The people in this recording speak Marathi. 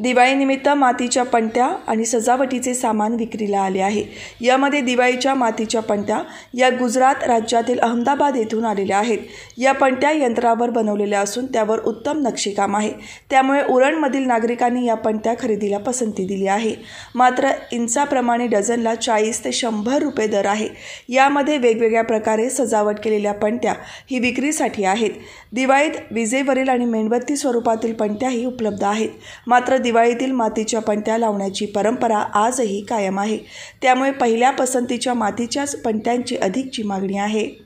दिवाळीनिमित्त मातीच्या पणत्या आणि सजावटीचे सामान विक्रीला आले आहे यामध्ये दिवाळीच्या मातीच्या पणत्या या गुजरात राज्यातील अहमदाबाद येथून आलेल्या आहेत या पणत्या यंत्रावर बनवलेल्या असून त्यावर उत्तम नक्षीकाम आहे त्यामुळे उरणमधील नागरिकांनी या पणत्या खरेदीला पसंती दिली आहे मात्र इंचाप्रमाणे डझनला चाळीस ते शंभर रुपये दर आहे यामध्ये वेगवेगळ्या प्रकारे सजावट केलेल्या पणत्या ही विक्रीसाठी आहेत दिवाळीत विजेवरील आणि मेणबत्ती स्वरूपातील पणत्याही उपलब्ध आहेत मात्र दिवाळीतील मातीच्या पणत्या लावण्याची परंपरा आजही कायम आहे त्यामुळे पहिल्या पसंतीच्या मातीच्याच पणत्यांची अधिकची मागणी आहे